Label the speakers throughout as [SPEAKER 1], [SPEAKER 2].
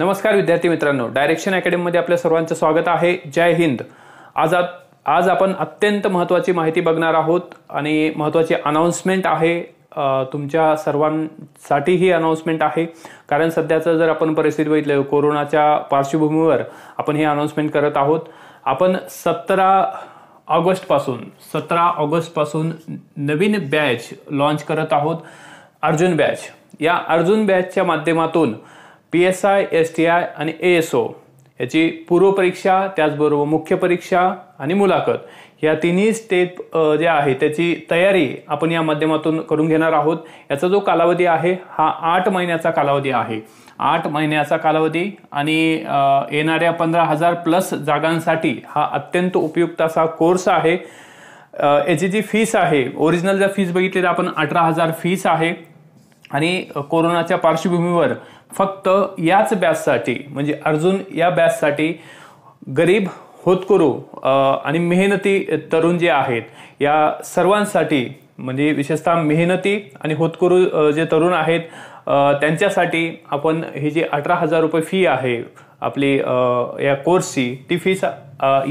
[SPEAKER 1] नमस्कार विद्यार्थी मित्रांनो डायरेक्शन अकॅडमीमध्ये आपल्या सर्वांचं स्वागत आहे जय हिंद आज आज आपण अत्यंत महत्त्वाची माहिती बघणार आहोत आणि महत्त्वाची अनाऊन्समेंट आहे तुमच्या सर्वांसाठी ही अनाऊन्समेंट आहे कारण सध्याचं जर आपण परिस्थिती बघितलं कोरोनाच्या पार्श्वभूमीवर आपण ही अनाऊन्समेंट करत आहोत आपण सतरा ऑगस्टपासून सतरा ऑगस्टपासून नवीन बॅच लॉन्च करत आहोत अर्जुन बॅच या अर्जुन बॅचच्या माध्यमातून P S I S T I आणि ए एस ओ याची पूर्वपरीक्षा त्याचबरोबर मुख्य परीक्षा आणि मुलाखत या तिन्ही स्टेप ज्या आहे त्याची तयारी आपण या माध्यमातून करून घेणार आहोत याचा जो कालावधी आहे हा आठ महिन्याचा कालावधी आहे आठ महिन्याचा कालावधी आणि येणाऱ्या पंधरा हजार प्लस जागांसाठी हा अत्यंत उपयुक्त असा कोर्स आहे याची जी फीस आहे ओरिजिनल जर फीस बघितली तर आपण अठरा हजार फीस आहे आणि कोरोनाच्या पार्श्वभूमीवर फक्त याच बॅचसाठी म्हणजे अर्जुन या बॅचसाठी गरीब होतकुरू आणि मेहनती तरुण जे आहेत या सर्वांसाठी म्हणजे विशेषतः मेहनती आणि होतकुरू जे तरुण आहेत त्यांच्यासाठी आपण ही जी अठरा हजार रुपये फी आहे आपली या कोर्सची ती फी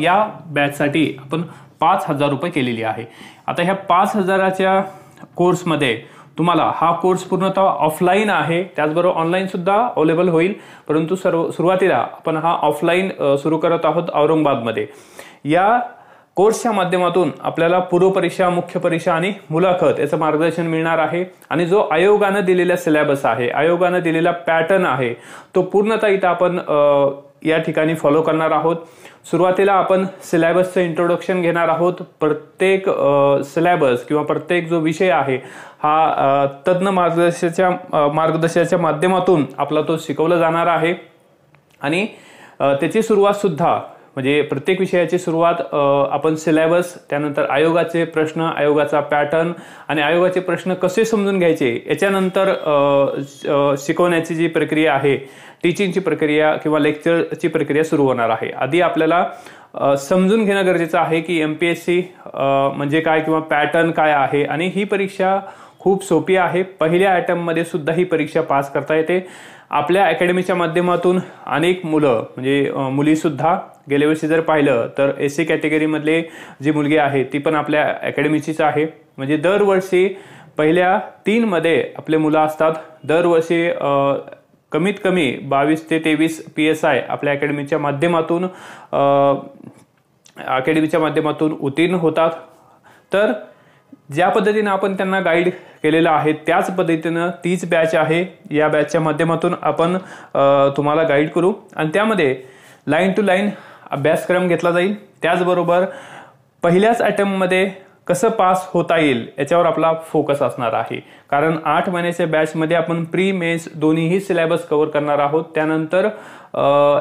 [SPEAKER 1] या बॅचसाठी आपण पाच हजार रुपये केलेली आहे आता ह्या पाच हजाराच्या कोर्समध्ये तुम्हाला हा कोर्स पूर्णतः ऑफलाईन आहे त्याचबरोबर सुद्धा अवेलेबल होईल परंतु सर्व सुरुवातीला आपण हा ऑफलाईन सुरू करत आहोत औरंगाबादमध्ये या कोर्सच्या माध्यमातून आपल्याला पूर्वपरीक्षा मुख्य परीक्षा आणि मुलाखत याचं मार्गदर्शन मिळणार आहे आणि जो आयोगानं दिलेला सिलेबस आहे आयोगानं दिलेला पॅटर्न आहे तो पूर्णतः इथं आपण या ठिकाणी फॉलो करणार आहोत सुरुवातीला आपण सिलेबसचं इंट्रोडक्शन घेणार आहोत प्रत्येक सिलेबस किंवा प्रत्येक जो विषय आहे हा तज्ज्ञ मार्गदर्शाच्या मार्गदर्शाच्या माध्यमातून आपला तो शिकवला जाणार आहे आणि त्याची सुरुवातसुद्धा म्हणजे प्रत्येक विषयाची सुरुवात आपण सिलेबस त्यानंतर आयोगाचे प्रश्न आयोगाचा पॅटर्न आणि आयोगाचे प्रश्न कसे समजून घ्यायचे याच्यानंतर शिकवण्याची जी प्रक्रिया आहे टीचिंगची प्रक्रिया किंवा लेक्चरची प्रक्रिया सुरू होणार आहे आधी आपल्याला समजून घेणं गरजेचं आहे की एम पी एस सी म्हणजे काय किंवा पॅटर्न काय आहे आणि ही परीक्षा खूप सोपी आहे पहिल्या मध्ये सुद्धा ही परीक्षा पास करता येते आपल्या अकॅडमीच्या माध्यमातून अनेक मुलं म्हणजे मुलीसुद्धा गेल्या वर्षी जर पाहिलं तर एस सी कॅटेगरीमधले जी मुलगी आहे ती पण आपल्या अकॅडमीचीच आहे म्हणजे दरवर्षी पहिल्या तीनमध्ये आपले मुलं असतात दरवर्षी कमीत कमी बावीस ते तेवीस पी एस आय आपल्या अकॅडमीच्या माध्यमातून अकॅडमीच्या माध्यमातून उत्तीर्ण होतात तर ज्या पद्धतीनं आपण त्यांना गाईड केलेलं आहे त्याच पद्धतीनं तीच बॅच आहे या बॅचच्या माध्यमातून आपण तुम्हाला गाईड करू आणि त्यामध्ये लाईन टू लाईन अभ्यासक्रम घेतला जाईल त्याचबरोबर पहिल्याच अटेम्पमध्ये कसं पास होता येईल याच्यावर आपला फोकस असणार आहे कारण आठ महिन्याच्या बॅचमध्ये आपण प्री मेन्स दोन्हीही सिलेबस कव्हर करणार आहोत त्यानंतर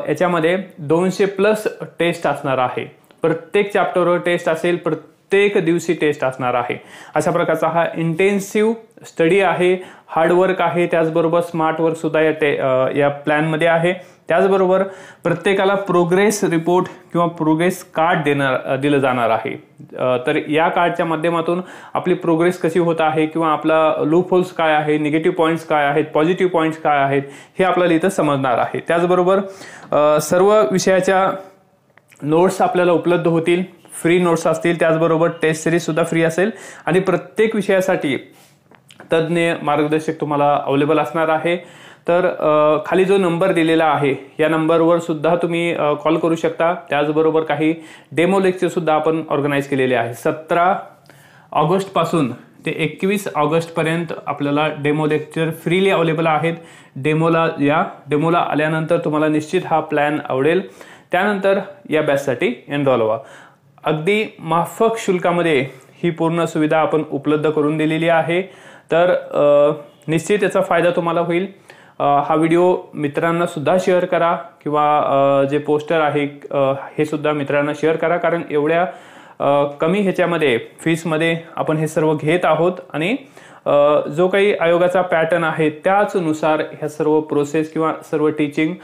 [SPEAKER 1] याच्यामध्ये दोनशे प्लस टेस्ट असणार आहे प्रत्येक चॅप्टरवर टेस्ट असेल प्रत्येक प्रत्येक दिवशी टेस्ट असणार आहे अशा प्रकारचा हा इंटेन्सिव्ह स्टडी आहे हार्डवर्क आहे त्याचबरोबर स्मार्ट सुद्धा या ते या प्लॅनमध्ये आहे त्याचबरोबर प्रत्येकाला प्रोग्रेस रिपोर्ट किंवा प्रोग्रेस कार्ड देणार दिलं जाणार आहे तर या कार्डच्या माध्यमातून आपली प्रोग्रेस कशी होत आहे किंवा आपला लूप होल्स काय आहे निगेटिव्ह पॉईंट्स काय आहेत पॉझिटिव्ह पॉईंट्स काय आहेत हे आपल्याला इथं समजणार आहे त्याचबरोबर सर्व विषयाच्या नोट्स आपल्याला उपलब्ध होतील फ्री नोट्स असतील त्याचबरोबर टेस्ट सिरीज सुद्धा फ्री असेल आणि प्रत्येक विषयासाठी तज्ज्ञ मार्गदर्शक तुम्हाला अवेलेबल असणार आहे तर खाली जो नंबर दिलेला आहे या नंबरवर सुद्धा तुम्ही कॉल करू शकता त्याचबरोबर काही डेमो लेक्चर सुद्धा आपण ऑर्गनाईज केलेले आहे सतरा पासून ते एकवीस पर्यंत आपल्याला डेमो लेक्चर फ्रीली अवेलेबल आहेत डेमोला या डेमोला आल्यानंतर तुम्हाला निश्चित हा प्लॅन आवडेल त्यानंतर या बॅचसाठी एनरॉल व्हा अगदी माफक शुल्कामध्ये ही पूर्ण सुविधा आपण उपलब्ध करून दिलेली आहे तर निश्चित याचा फायदा तुम्हाला होईल हा व्हिडिओ मित्रांना सुद्धा शेअर करा किंवा जे पोस्टर आहे हे सुद्धा मित्रांना शेअर करा कारण एवढ्या कमी ह्याच्यामध्ये फीसमध्ये आपण हे सर्व घेत आहोत आणि जो काही आयोगाचा पॅटर्न आहे त्याचनुसार ह्या सर्व प्रोसेस किंवा सर्व टीचिंग